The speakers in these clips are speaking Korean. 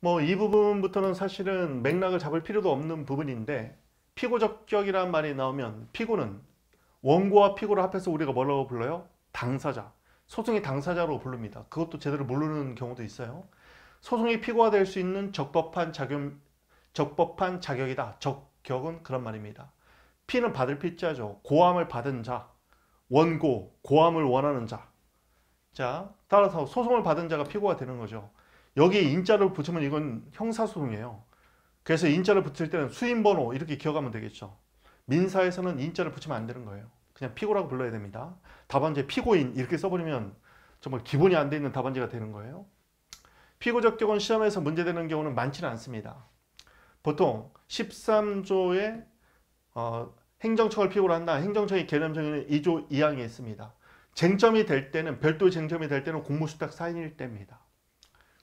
뭐 이 부분부터는 사실은 맥락을 잡을 필요도 없는 부분인데 피고적격이란 말이 나오면 피고는 원고와 피고를 합해서 우리가 뭐라고 불러요? 당사자, 소송의 당사자로 부릅니다. 그것도 제대로 모르는 경우도 있어요. 소송의 피고가 될 수 있는 적법한 자격, 적법한 자격이다. 적격은 그런 말입니다. 피는 받을 피자죠. 고함을 받은 자, 원고, 고함을 원하는 자. 자, 따라서 소송을 받은 자가 피고가 되는 거죠. 여기에 인자를 붙이면 이건 형사소송이에요. 그래서 인자를 붙일 때는 수인번호 이렇게 기억하면 되겠죠. 민사에서는 인자를 붙이면 안 되는 거예요. 그냥 피고라고 불러야 됩니다. 답안지 피고인 이렇게 써버리면 정말 기본이 안 돼 있는 답안지가 되는 거예요. 피고 적격은 시험에서 문제되는 경우는 많지는 않습니다. 보통 13조의 어, 행정처를 피고를 한다. 행정처의 개념 정의는 2조 2항이 있습니다. 쟁점이 될 때는 별도의 쟁점이 될 때는 공무수탁 사인일 때입니다.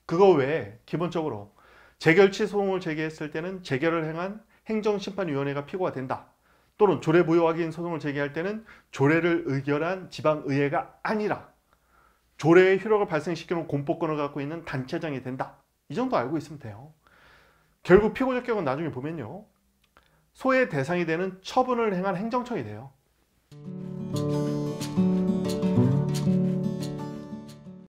그거 외에 기본적으로 재결 취소송을 제기했을 때는 재결을 행한 행정심판위원회가 피고가 된다. 또는 조례 부여 확인 소송을 제기할 때는 조례를 의결한 지방의회가 아니라 조례의 효력을 발생시키는 공포권을 갖고 있는 단체장이 된다. 이 정도 알고 있으면 돼요. 결국 피고 적격은 나중에 보면요. 소의 대상이 되는 처분을 행한 행정청이 돼요.